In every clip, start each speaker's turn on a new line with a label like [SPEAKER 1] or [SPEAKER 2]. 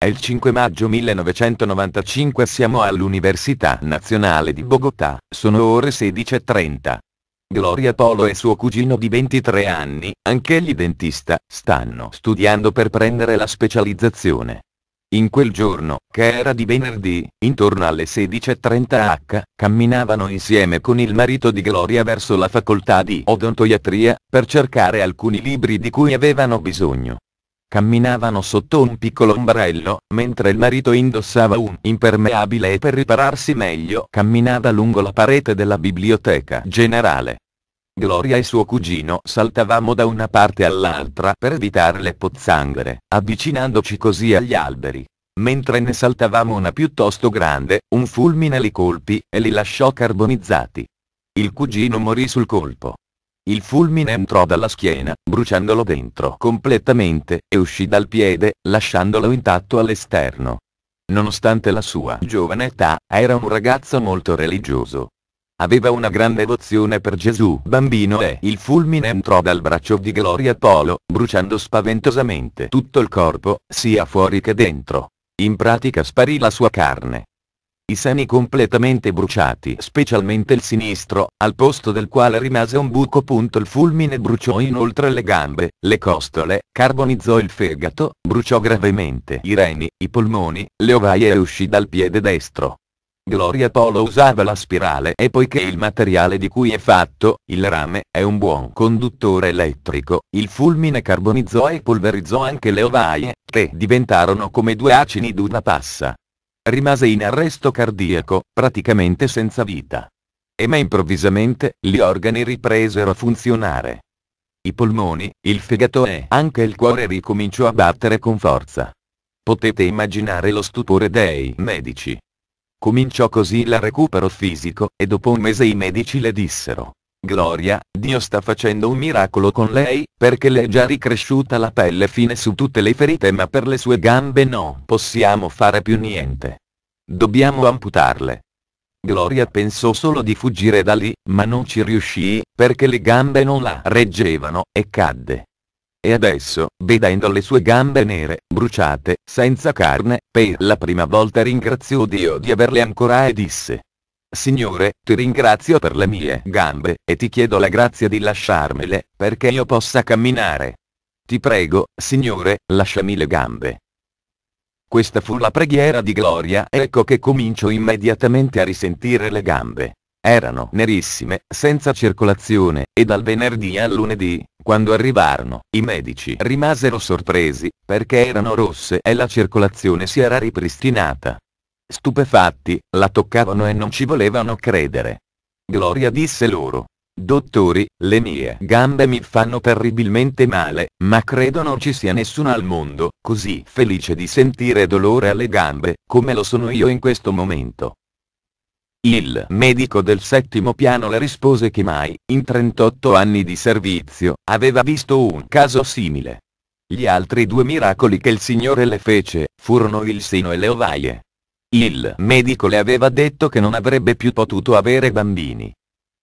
[SPEAKER 1] È il 5 maggio 1995 siamo all'Università Nazionale di Bogotà, sono ore 16.30. Gloria Polo e suo cugino di 23 anni, anch'egli dentista, stanno studiando per prendere la specializzazione. In quel giorno, che era di venerdì, intorno alle 16.30 h, camminavano insieme con il marito di Gloria verso la facoltà di odontoiatria, per cercare alcuni libri di cui avevano bisogno. Camminavano sotto un piccolo ombrello, mentre il marito indossava un impermeabile e per ripararsi meglio camminava lungo la parete della biblioteca generale. Gloria e suo cugino saltavamo da una parte all'altra per evitare le pozzanghere, avvicinandoci così agli alberi. Mentre ne saltavamo una piuttosto grande, un fulmine li colpì e li lasciò carbonizzati. Il cugino morì sul colpo. Il fulmine entrò dalla schiena, bruciandolo dentro completamente, e uscì dal piede, lasciandolo intatto all'esterno. Nonostante la sua giovane età, era un ragazzo molto religioso. Aveva una grande devozione per Gesù bambino e il fulmine entrò dal braccio di Gloria Polo, bruciando spaventosamente tutto il corpo, sia fuori che dentro. In pratica sparì la sua carne i seni completamente bruciati, specialmente il sinistro, al posto del quale rimase un buco. Punto Il fulmine bruciò inoltre le gambe, le costole, carbonizzò il fegato, bruciò gravemente i reni, i polmoni, le ovaie e uscì dal piede destro. Gloria Polo usava la spirale e poiché il materiale di cui è fatto, il rame, è un buon conduttore elettrico, il fulmine carbonizzò e polverizzò anche le ovaie, che diventarono come due acini d'una passa rimase in arresto cardiaco, praticamente senza vita. E ma improvvisamente, gli organi ripresero a funzionare. I polmoni, il fegato e anche il cuore ricominciò a battere con forza. Potete immaginare lo stupore dei medici. Cominciò così il recupero fisico, e dopo un mese i medici le dissero. Gloria, Dio sta facendo un miracolo con lei, perché le è già ricresciuta la pelle fine su tutte le ferite ma per le sue gambe no, possiamo fare più niente. Dobbiamo amputarle. Gloria pensò solo di fuggire da lì, ma non ci riuscì, perché le gambe non la reggevano, e cadde. E adesso, vedendo le sue gambe nere, bruciate, senza carne, per la prima volta ringraziò Dio di averle ancora e disse, Signore, ti ringrazio per le mie gambe, e ti chiedo la grazia di lasciarmele, perché io possa camminare. Ti prego, Signore, lasciami le gambe. Questa fu la preghiera di Gloria, ecco che comincio immediatamente a risentire le gambe. Erano nerissime, senza circolazione, e dal venerdì al lunedì, quando arrivarono, i medici rimasero sorpresi, perché erano rosse e la circolazione si era ripristinata. Stupefatti, la toccavano e non ci volevano credere. Gloria disse loro. Dottori, le mie gambe mi fanno terribilmente male, ma credo non ci sia nessuno al mondo, così felice di sentire dolore alle gambe, come lo sono io in questo momento. Il medico del settimo piano le rispose che mai, in 38 anni di servizio, aveva visto un caso simile. Gli altri due miracoli che il Signore le fece, furono il seno e le ovaie. Il medico le aveva detto che non avrebbe più potuto avere bambini.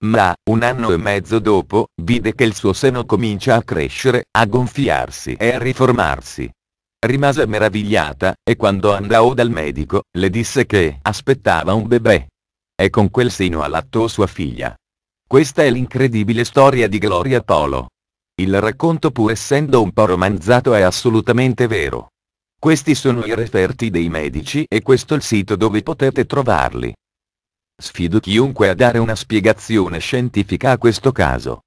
[SPEAKER 1] Ma, un anno e mezzo dopo, vide che il suo seno comincia a crescere, a gonfiarsi e a riformarsi. Rimase meravigliata, e quando andò dal medico, le disse che aspettava un bebè. E con quel seno allattò sua figlia. Questa è l'incredibile storia di Gloria Polo. Il racconto pur essendo un po' romanzato è assolutamente vero. Questi sono i reperti dei medici e questo è il sito dove potete trovarli. Sfido chiunque a dare una spiegazione scientifica a questo caso.